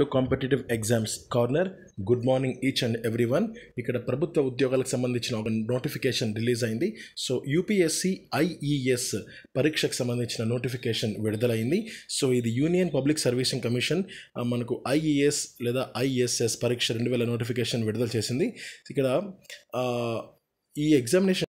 to competitive exams corner good morning each and every one ఇక్కడ ప్రభుత్వ ఉద్యోగాలకు సంబంధించిన ఒక నోటిఫికేషన్ రిలీజ్ అయింది సో యూపీఎస్సి ఐఈఎస్ పరీక్షకు సంబంధించిన నోటిఫికేషన్ విడుదలైంది సో ఇది యూనియన్ పబ్లిక్ సర్వీసింగ్ కమిషన్ మనకు ఐఈఎస్ e లేదా ఐఎస్ఎస్ e పరీక్ష రెండు వేల నోటిఫికేషన్ విడుదల చేసింది ఇక్కడ ఈ ఎగ్జామినేషన్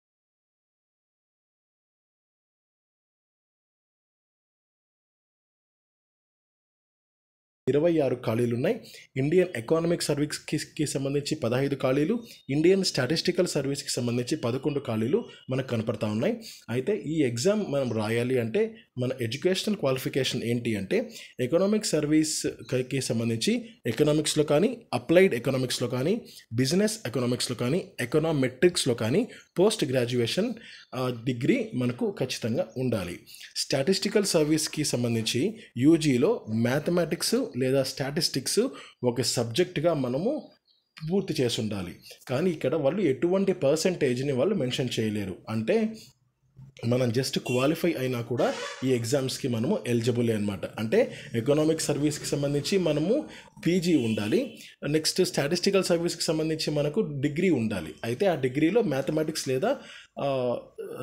ఇరవై ఆరు ఖాళీలు ఉన్నాయి ఇండియన్ ఎకనామిక్ సర్వీస్కి సంబంధించి పదహైదు ఖాళీలు ఇండియన్ స్టాటిస్టికల్ సర్వీస్కి సంబంధించి పదకొండు ఖాళీలు మనకు కనపడతా ఉన్నాయి అయితే ఈ ఎగ్జామ్ మనం రాయాలి అంటే మన ఎడ్యుకేషనల్ క్వాలిఫికేషన్ ఏంటి అంటే ఎకనామిక్ సర్వీస్కి సంబంధించి ఎకనామిక్స్లో కానీ అప్లైడ్ ఎకనామిక్స్లో కానీ బిజినెస్ ఎకనామిక్స్లో కానీ ఎకనామెట్రిక్స్లో కానీ పోస్ట్ గ్రాడ్యుయేషన్ డిగ్రీ మనకు ఖచ్చితంగా ఉండాలి స్టాటిస్టికల్ సర్వీస్కి సంబంధించి యూజీలో మ్యాథమెటిక్స్ లేదా స్టాటిస్టిక్స్ ఒక సబ్జెక్ట్గా మనము పూర్తి చేసి ఉండాలి కానీ ఇక్కడ వాళ్ళు ఎటువంటి పర్సంటేజ్ని వాళ్ళు మెన్షన్ చేయలేరు అంటే మనం జస్ట్ క్వాలిఫై అయినా కూడా ఈ ఎగ్జామ్స్కి మనము ఎలిజిబుల్ అనమాట అంటే ఎకనామిక్ సర్వీస్కి సంబంధించి మనము పీజీ ఉండాలి నెక్స్ట్ స్టాటిస్టికల్ సర్వీస్కి సంబంధించి మనకు డిగ్రీ ఉండాలి అయితే ఆ డిగ్రీలో మ్యాథమెటిక్స్ లేదా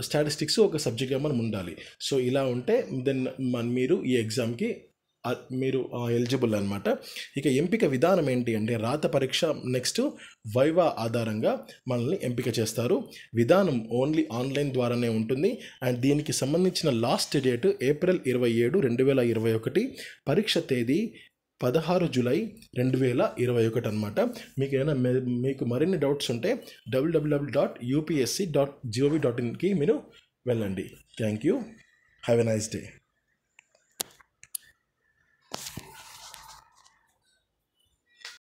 స్టాటిస్టిక్స్ ఒక సబ్జెక్ట్గా మనం ఉండాలి సో ఇలా ఉంటే దెన్ మన మీరు ఈ ఎగ్జామ్కి మీరు ఎలిజిబుల్ అనమాట ఇక ఎంపిక విధానం ఏంటి అంటే రాత పరీక్ష నెక్స్ట్ వైవా ఆధారంగా మనల్ని ఎంపిక చేస్తారు విధానం ఓన్లీ ఆన్లైన్ ద్వారానే ఉంటుంది అండ్ దీనికి సంబంధించిన లాస్ట్ డేట్ ఏప్రిల్ ఇరవై ఏడు రెండు వేల ఇరవై ఒకటి పరీక్ష తేదీ పదహారు జూలై రెండు వేల ఇరవై ఒకటి అనమాట మీకు ఏమైనా మీకు మరిన్ని డౌట్స్ ఉంటే WWW dot UPSC dot GOV dot ఇన్కి మీరు వెళ్ళండి thank you have a nice day